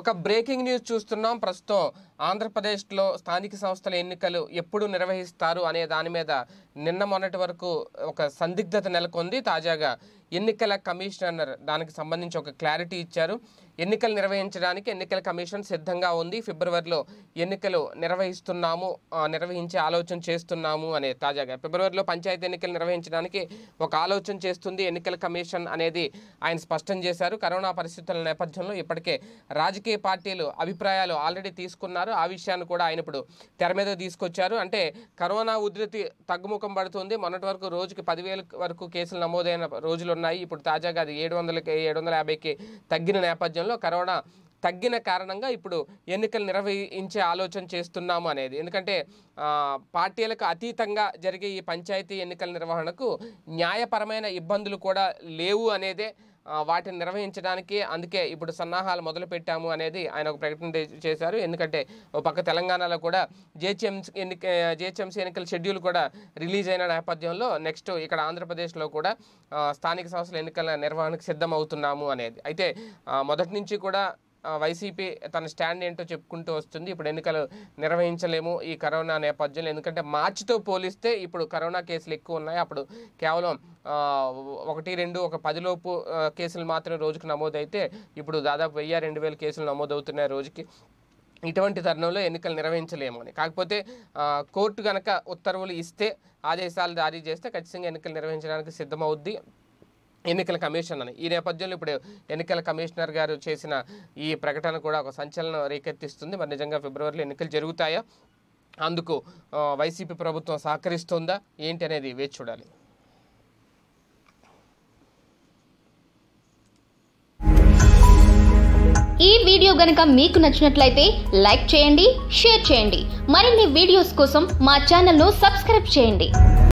ఒక breaking news చూస్తున్నాం ప్రస్తుతం ఆంధ్రప్రదేశ్లో స్థానిక సంస్థల ఎన్నికలు ఎప్పుడు నిర్వహిస్తారు అనే దాని మీద నిన్న మొన్నటి వరకు ఒక సందిగ్ధత నెలకొంది తాజాగా ఎన్నికల కమిషనర్ దానికి సంబంధించి ఒక క్లారిటీ ఇచ్చారు ఎన్నికలు నిర్వహించడానికి ఎన్నికల కమిషన్ సిద్ధంగా ఉంది ఫిబ్రవరిలో ఎన్నికలు నిర్వహిస్తున్నాము నిర్వహించే ఆలోచన చేస్తున్నాము అనే తాజాగా ఫిబ్రవరిలో పంచాయతీ ఎన్నికలు నిర్వహించడానికి ఒక ఆలోచన చేస్తుంది ఎన్నికల కమిషన్ అనేది ఆయన స్పష్టం చేశారు కరోనా పరిస్థితుల నేపథ్యంలో ఇప్పటికే రాజకీయ పార్టీలు అభిప్రాయాలు ఆల్రెడీ తీసుకున్నారు ఆ విషయాన్ని కూడా ఆయన ఇప్పుడు తెర మీద తీసుకొచ్చారు అంటే కరోనా ఉధృతి తగ్గుముఖం పడుతుంది మొన్నటి వరకు రోజుకి పదివేల వరకు కేసులు నమోదైన రోజులు ఉన్నాయి ఇప్పుడు తాజాగా అది ఏడు వందలకి ఏడు వందల యాభైకి తగ్గిన నేపథ్యంలో కరోనా తగ్గిన కారణంగా ఇప్పుడు ఎన్నికలు నిర్వహించే ఆలోచన చేస్తున్నాము అనేది ఎందుకంటే పార్టీలకు అతీతంగా జరిగే ఈ పంచాయతీ ఎన్నికల నిర్వహణకు న్యాయపరమైన ఇబ్బందులు కూడా లేవు అనేదే వాటిని నిర్వహించడానికి అందుకే ఇప్పుడు సన్నాహాలు మొదలుపెట్టాము అనేది ఆయన ఒక ప్రకటన చేశారు ఎందుకంటే పక్క తెలంగాణలో కూడా జేహెచ్ఎంసీ ఎన్నిక జేహెచ్ఎంసీ ఎన్నికల షెడ్యూల్ కూడా రిలీజ్ అయిన నేపథ్యంలో నెక్స్ట్ ఇక్కడ ఆంధ్రప్రదేశ్లో కూడా స్థానిక సంస్థల ఎన్నికల నిర్వహణకు సిద్ధమవుతున్నాము అనేది అయితే మొదటి నుంచి కూడా వైసీపీ తన స్టాండ్ ఏంటో చెప్పుకుంటూ వస్తుంది ఇప్పుడు ఎన్నికలు నిర్వహించలేము ఈ కరోనా నేపథ్యంలో ఎందుకంటే మార్చితో పోలిస్తే ఇప్పుడు కరోనా కేసులు ఎక్కువ ఉన్నాయి అప్పుడు కేవలం ఒకటి రెండు ఒక పదిలోపు కేసులు మాత్రమే రోజుకు నమోదైతే ఇప్పుడు దాదాపు వెయ్యి రెండు వేల కేసులు నమోదవుతున్నాయి రోజుకి ఇటువంటి తరుణంలో ఎన్నికలు నిర్వహించలేము అని కాకపోతే కోర్టు కనుక ఉత్తర్వులు ఇస్తే ఆదేశాలు జారీ చేస్తే ఖచ్చితంగా ఎన్నికలు నిర్వహించడానికి సిద్ధమవుద్ది ఎన్నికల కమిషన్ అని ఈ నేపథ్యంలో ఇప్పుడు ఎన్నికల కమిషనర్ గారు చేసిన ఈ ప్రకటన కూడా ఒక సంచలనం రేకెత్తిస్తుంది మరి నిజంగా ఫిబ్రవరిలో ఎన్నికలు జరుగుతాయా అందుకు వైసీపీ ప్రభుత్వం సహకరిస్తుందా ఏంటి అనేది వేచి చూడాలి ఈ వీడియో గనక మీకు నచ్చినట్లయితే లైక్ చేయండి షేర్ చేయండి మరిన్ని వీడియోస్ కోసం మా ఛానల్ను సబ్స్క్రైబ్ చేయండి